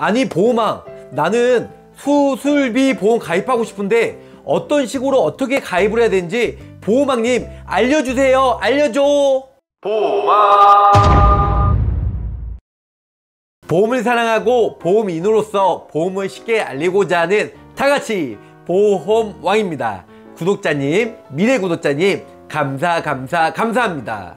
아니 보험아 나는 수술비 보험 가입하고 싶은데 어떤 식으로 어떻게 가입을 해야 되는지 보호망님 알려주세요 알려줘 보호망 보험을 사랑하고 보험인으로서 보험을 쉽게 알리고자 하는 다같이 보험왕입니다 구독자님 미래 구독자님 감사 감사 감사합니다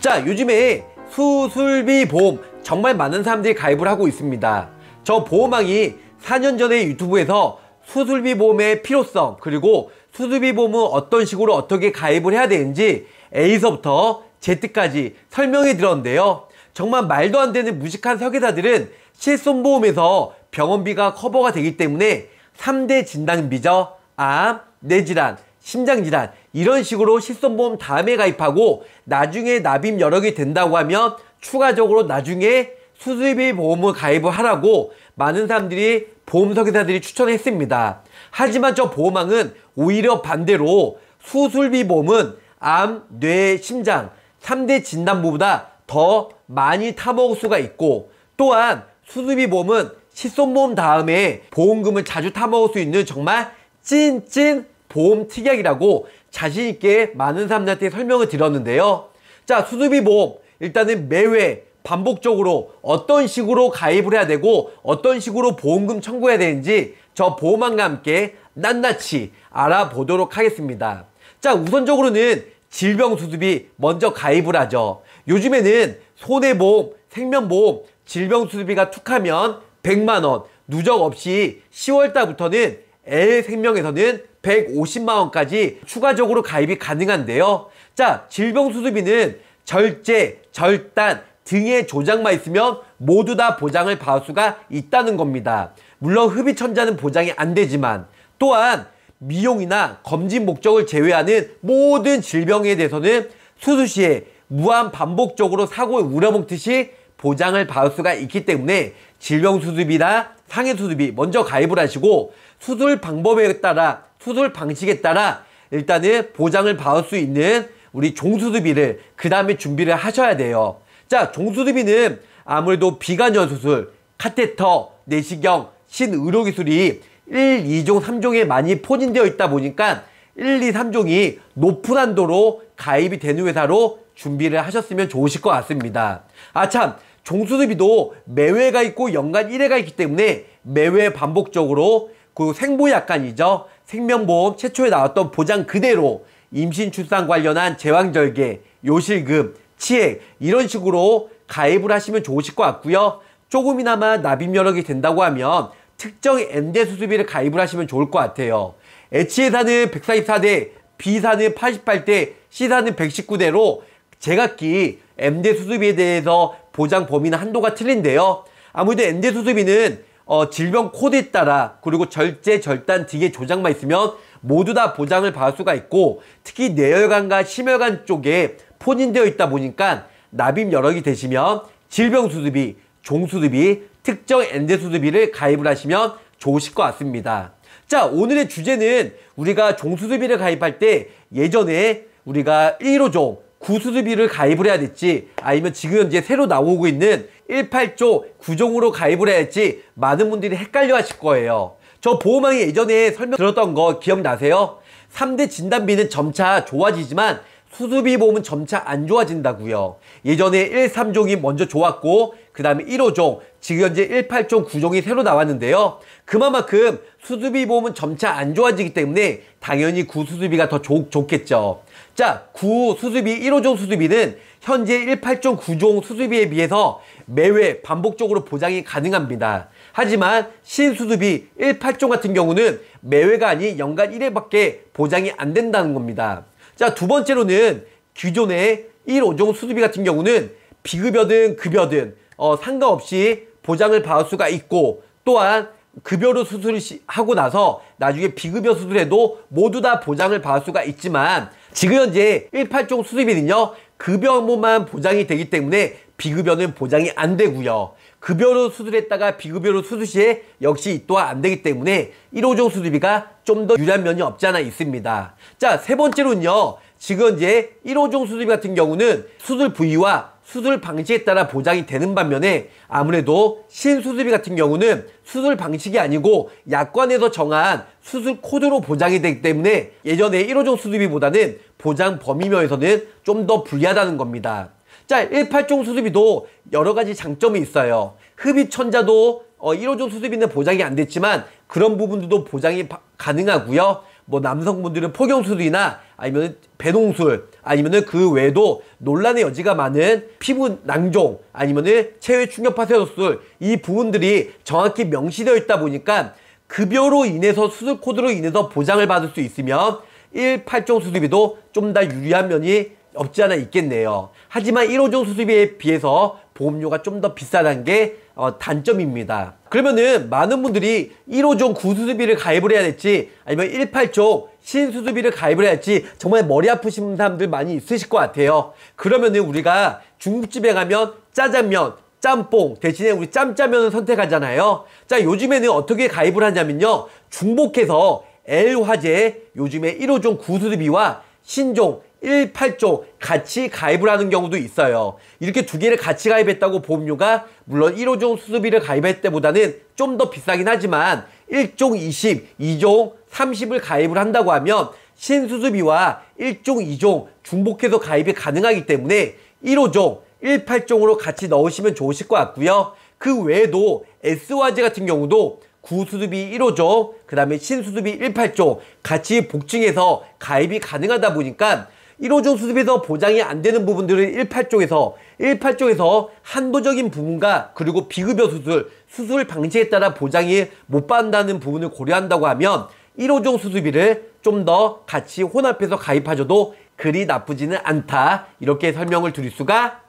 자 요즘에 수술비 보험 정말 많은 사람들이 가입을 하고 있습니다. 저보호망이 4년 전에 유튜브에서 수술비 보험의 필요성 그리고 수술비 보험은 어떤 식으로 어떻게 가입을 해야 되는지 A서부터 Z까지 설명해 드렸는데요. 정말 말도 안 되는 무식한 설계사들은 실손보험에서 병원비가 커버가 되기 때문에 3대 진단비죠. 암, 뇌질환, 심장질환 이런 식으로 실손보험 다음에 가입하고 나중에 납입 여력이 된다고 하면 추가적으로 나중에 수술비 보험을 가입을 하라고 많은 사람들이 보험 설계사들이 추천했습니다. 하지만 저 보험왕은 오히려 반대로 수술비 보험은 암, 뇌, 심장 3대 진단보다 부더 많이 타먹을 수가 있고 또한 수술비 보험은 실손보험 다음에 보험금을 자주 타먹을 수 있는 정말 찐찐 보험 특약이라고 자신있게 많은 사람들한테 설명을 드렸는데요. 자, 수술비 보험 일단은 매회 반복적으로 어떤 식으로 가입을 해야 되고 어떤 식으로 보험금 청구해야 되는지 저 보험안과 함께 낱낱이 알아보도록 하겠습니다. 자 우선적으로는 질병수습이 먼저 가입을 하죠. 요즘에는 손해보험, 생명보험, 질병수습비가 툭하면 100만원, 누적 없이 10월달부터는 L생명에서는 150만원까지 추가적으로 가입이 가능한데요. 자, 질병수습비는 절제, 절단 등의 조작만 있으면 모두 다 보장을 받을 수가 있다는 겁니다. 물론 흡입천자는 보장이 안 되지만 또한 미용이나 검진 목적을 제외하는 모든 질병에 대해서는 수술 시에 무한 반복적으로 사고를 우려먹듯이 보장을 받을 수가 있기 때문에 질병 수술비나 상해 수술비 먼저 가입을 하시고 수술 방법에 따라 수술 방식에 따라 일단은 보장을 받을 수 있는 우리 종수두비를 그 다음에 준비를 하셔야 돼요. 자, 종수두비는 아무래도 비관전 수술, 카테터, 내시경, 신의료 기술이 1, 2종, 3종에 많이 포진되어 있다 보니까 1, 2, 3종이 높은 한도로 가입이 되는 회사로 준비를 하셨으면 좋으실 것 같습니다. 아, 참. 종수두비도 매회가 있고 연간 1회가 있기 때문에 매회 반복적으로 그 생보약관이죠. 생명보험 최초에 나왔던 보장 그대로 임신 출산 관련한 제왕절개, 요실금, 치액 이런 식으로 가입을 하시면 좋으실 것 같고요. 조금이나마 납입 여력이 된다고 하면 특정 엔대수술비를 가입을 하시면 좋을 것 같아요. H사는 144대, B사는 88대, C사는 119대로 제각기 M대 수수비에 대해서 보장 범위는 한도가 틀린데요. 아무래도 M대 수수비는 어, 질병 코드에 따라 그리고 절제, 절단, 뒤에 조작만 있으면 모두 다 보장을 받을 수가 있고 특히 뇌혈관과 심혈관 쪽에 포진되어 있다 보니까 납입 여력이 되시면 질병 수술비, 종수술비, 특정 엔제 수술비를 가입을 하시면 좋으실 것 같습니다. 자, 오늘의 주제는 우리가 종수술비를 가입할 때 예전에 우리가 1호종 구수술비를 가입을 해야 될지 아니면 지금 현재 새로 나오고 있는 18조 9종으로 가입을 해야 할지 많은 분들이 헷갈려 하실 거예요. 저 보호망이 예전에 설명 들었던 거 기억나세요? 3대 진단비는 점차 좋아지지만 수수비 보험은 점차 안 좋아진다고요. 예전에 1, 3종이 먼저 좋았고 그 다음에 1호종, 지금 현재 1, 8종, 9종이 새로 나왔는데요. 그만큼 수수비 보험은 점차 안 좋아지기 때문에 당연히 구수수비가 더 좋, 좋겠죠. 자, 구수수비 1호종 수수비는 현재 1, 8종, 9종 수수비에 비해서 매회 반복적으로 보장이 가능합니다. 하지만 신수수비 1,8종 같은 경우는 매회가 아닌 연간 1회밖에 보장이 안 된다는 겁니다. 자, 두 번째로는 기존의 1,5종 수수비 같은 경우는 비급여든 급여든 어, 상관없이 보장을 받을 수가 있고 또한 급여로 수술을 하고 나서 나중에 비급여 수술에도 모두 다 보장을 받을 수가 있지만 지금 현재 18종 수술비는요 급여만 보장이 되기 때문에 비급여는 보장이 안 되고요 급여로 수술했다가 비급여로 수술 시에 역시 또한 안 되기 때문에 1호종 수술비가 좀 더 유리한 면이 없지 않아 있습니다. 자, 세 번째로는요. 지금 이제 1호종 수술비 같은 경우는 수술 부위와 수술 방식에 따라 보장이 되는 반면에 아무래도 신수술비 같은 경우는 수술 방식이 아니고 약관에서 정한 수술 코드로 보장이 되기 때문에 예전에 1호종 수술비보다는 보장 범위 면에서는 좀 더 불리하다는 겁니다. 자, 18종 수수비도 여러 가지 장점이 있어요. 흡입천자도 어, 1호종 수수비는 보장이 안 됐지만 그런 부분들도 보장이 가능하고요. 뭐 남성분들은 포경술이나 수 아니면 배농술 아니면은 그 외에도 논란의 여지가 많은 피부 낭종 아니면은 체외 충격 파쇄술이 수 부분들이 정확히 명시되어 있다 보니까 급여로 인해서 수술 코드로 인해서 보장을 받을 수 있으며 18종 수술비도 좀 더 유리한 면이 없지 않아 있겠네요. 하지만 1호종 수술비에 비해서 보험료가 좀 더 비싸다는 게 어, 단점입니다. 그러면은 많은 분들이 1호종 구수술비를 가입을 해야 될지 아니면 18종 신수술비를 가입을 해야 할지 정말 머리 아프신 사람들 많이 있으실 것 같아요. 그러면은 우리가 중국집에 가면 짜장면, 짬뽕 대신에 우리 짬짜면을 선택하잖아요. 자 요즘에는 어떻게 가입을 하냐면요. 중복해서 L화재 요즘에 1호종 구수술비와 신종 1, 8조 같이 가입을 하는 경우도 있어요. 이렇게 두 개를 같이 가입했다고 보험료가 물론 1호종 수수비를 가입할 때보다는 좀 더 비싸긴 하지만 1종 20, 2종 30을 가입을 한다고 하면 신수수비와 1종, 2종 중복해서 가입이 가능하기 때문에 1호종, 1, 8종으로 같이 넣으시면 좋으실 것 같고요. 그 외에도 s 화제 같은 경우도 구수수비 1호종, 그 다음에 신수수비 1, 8종 같이 복층해서 가입이 가능하다 보니까 1호종 수습에서 보장이 안 되는 부분들은 18쪽에서 18쪽에서 한도적인 부분과 그리고 비급여 수술, 수술 방식에 따라 보장이 못 받는다는 부분을 고려한다고 하면 1호종 수술비를 좀 더 같이 혼합해서 가입하셔도 그리 나쁘지는 않다 이렇게 설명을 드릴 수가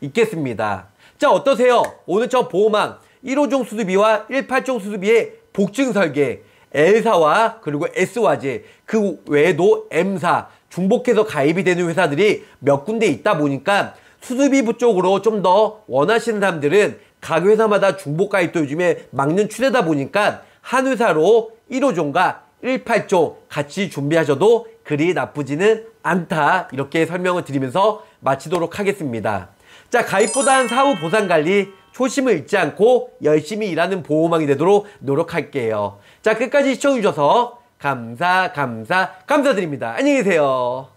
있겠습니다. 자 어떠세요? 오늘 저 보호망 1호종 수술비와 18종 수술비의 복증 설계 L사와 그리고 s 와재그 외에도 M사 중복해서 가입이 되는 회사들이 몇 군데 있다 보니까 수수비부 쪽으로 좀 더 원하시는 사람들은 각 회사마다 중복 가입도 요즘에 막는 추세다 보니까 한 회사로 1호종과 1 8조 같이 준비하셔도 그리 나쁘지는 않다 이렇게 설명을 드리면서 마치도록 하겠습니다. 자 가입보단 사후 보상관리 초심을 잃지 않고 열심히 일하는 보호망이 되도록 노력할게요. 자, 끝까지 시청해주셔서 감사, 감사, 감사드립니다. 안녕히 계세요.